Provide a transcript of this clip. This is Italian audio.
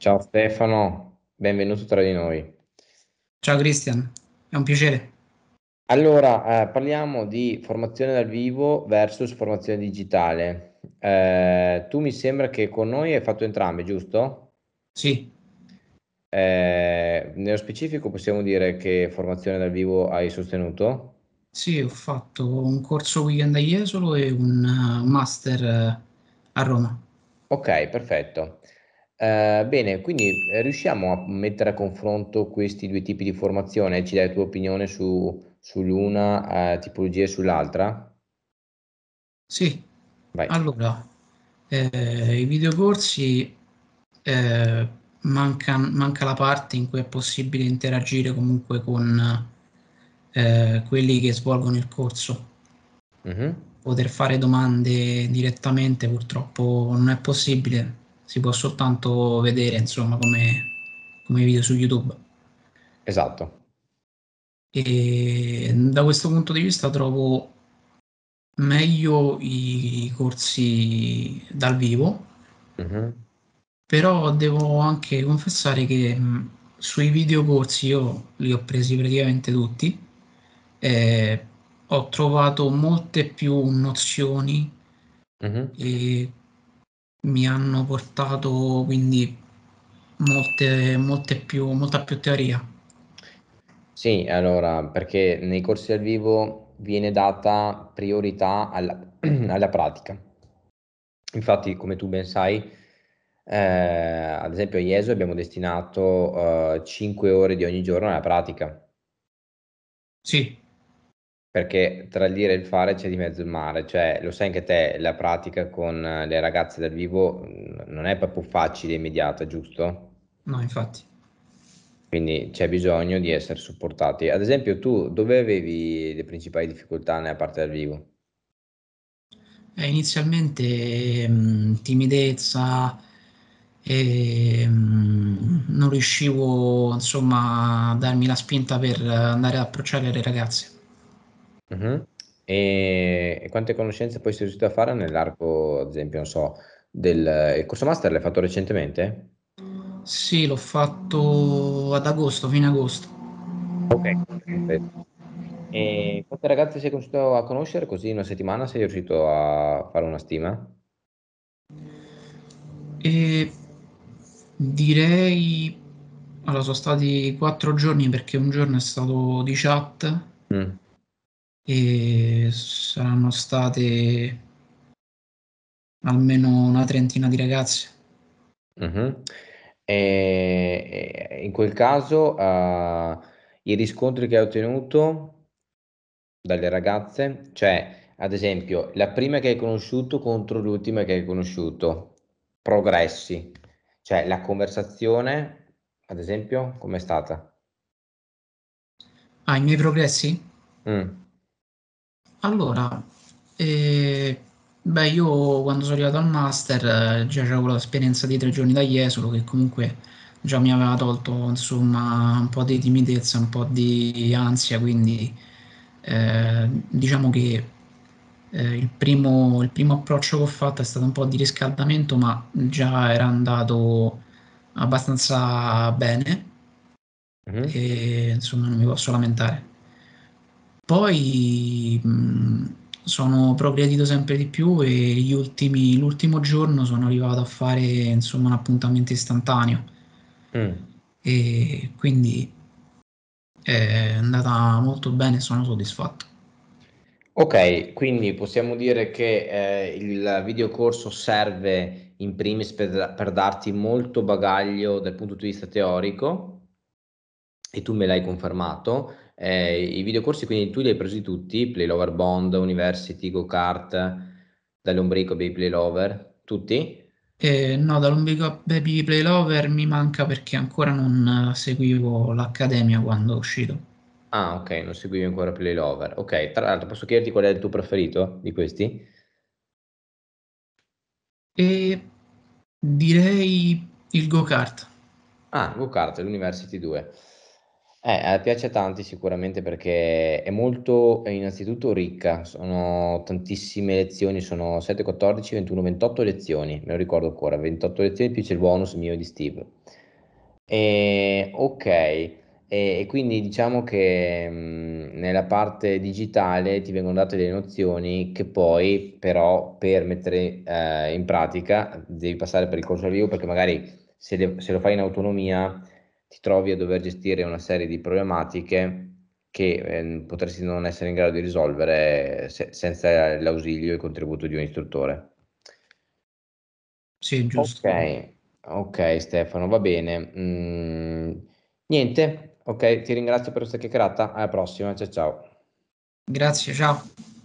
Ciao Stefano, benvenuto tra di noi. Ciao Cristian, è un piacere. Allora, eh, parliamo di formazione dal vivo versus formazione digitale. Eh, tu mi sembra che con noi hai fatto entrambe, giusto? Sì. Eh, nello specifico possiamo dire che formazione dal vivo hai sostenuto? Sì, ho fatto un corso weekend a Jesolo e un eh, master eh, a Roma. Ok, perfetto. Eh, bene, quindi eh, riusciamo a mettere a confronto questi due tipi di formazione? Ci dai la tua opinione su, sull'una eh, tipologia e sull'altra? Sì, Vai. allora, eh, i videocorsi eh, manca, manca la parte in cui è possibile interagire comunque con quelli che svolgono il corso. Mm-hmm. Poter fare domande direttamente purtroppo non è possibile si può soltanto vedere insomma come, come video su YouTube. Esatto. E da questo punto di vista trovo meglio i corsi dal vivo, mm-hmm. però devo anche confessare che mm, sui videocorsi io li ho presi praticamente tutti, eh, ho trovato molte più nozioni mm-hmm. e mi hanno portato quindi molte, molte più, molta più teoria. Sì, allora, perché nei corsi al vivo viene data priorità alla, alla pratica. Infatti, come tu ben sai, eh, ad esempio a IESO abbiamo destinato eh, 5 ore di ogni giorno alla pratica. Sì. Perché tra il dire e il fare c'è di mezzo il mare, cioè lo sai anche te, la pratica con eh, le ragazze dal vivo non è proprio facile e immediata, giusto? No, infatti. Quindi c'è bisogno di essere supportati. Ad esempio, tu dove avevi le principali difficoltà nella parte dal vivo? Eh, inizialmente mh, mm, timidezza, e, ehm, mh, non riuscivo insomma a darmi la spinta per eh, andare ad approcciare le ragazze. Mh-mh. E e quante conoscenze poi sei riuscito a fare nell'arco, ad esempio, non so, del il corso master l'hai fatto recentemente? Sì, l'ho fatto ad agosto, fine agosto. Ok, E quante ragazze sei riuscito a conoscere così in una settimana? Sei riuscito a fare una stima? Ehm, direi allora, sono stati 4 giorni perché un giorno è stato di chat Mh. Mm e saranno state almeno una trentina di ragazze. Uh-huh. E in quel caso uh, i riscontri che hai ottenuto dalle ragazze, cioè ad esempio la prima che hai conosciuto contro l'ultima che hai conosciuto, progressi, cioè la conversazione, ad esempio, com'è stata? Ah, i miei progressi? Mm. Allora, eh, beh, io quando sono arrivato al master eh, già avevo l'esperienza di tre giorni da Jesolo che comunque già mi aveva tolto insomma un po' di timidezza, un po' di ansia, quindi eh, diciamo che eh, il primo, il, primo, approccio che ho fatto è stato un po' di riscaldamento, ma già era andato abbastanza bene mm-hmm. e insomma non mi posso lamentare. Poi mh, sono progredito sempre di più e ultimi, l'ultimo giorno sono arrivato a fare insomma, un appuntamento istantaneo. Mm. E quindi è andata molto bene, sono soddisfatto. Ok, quindi possiamo dire che eh, il videocorso serve in primis per, per, darti molto bagaglio dal punto di vista teorico e tu me l'hai confermato, eh, I videocorsi quindi tu li hai presi tutti, Playlover Bond, University, Go Kart, dall'Ombrico Baby Playlover, tutti? Eh, no, dall'Ombrico Baby Playlover mi manca perché ancora non eh, seguivo l'accademia quando è uscito. Ah, ok, non seguivi ancora Playlover. Ok, tra l'altro posso chiederti qual è il tuo preferito di questi? E direi il go-kart. Ah, go-kart, l'University 2. Eh, eh, piace a tanti sicuramente perché è molto, eh, innanzitutto, ricca, sono tantissime lezioni, sono 7, 14, 21, 28 lezioni, me lo ricordo ancora, 28 lezioni più c'è il bonus mio di Steve. E, ok, e, e quindi diciamo che mh, mm, nella parte digitale ti vengono date delle nozioni che poi però per mettere eh, in pratica devi passare per il corso allievo perché magari se, le, se lo fai in autonomia ti trovi a dover gestire una serie di problematiche che eh, potresti non essere in grado di risolvere eh, se- senza l'ausilio e il contributo di un istruttore. Sì, giusto. Ok, ok Stefano, va bene. Mm, niente, ok, ti ringrazio per questa chiacchierata, alla prossima, ciao ciao. Grazie, ciao.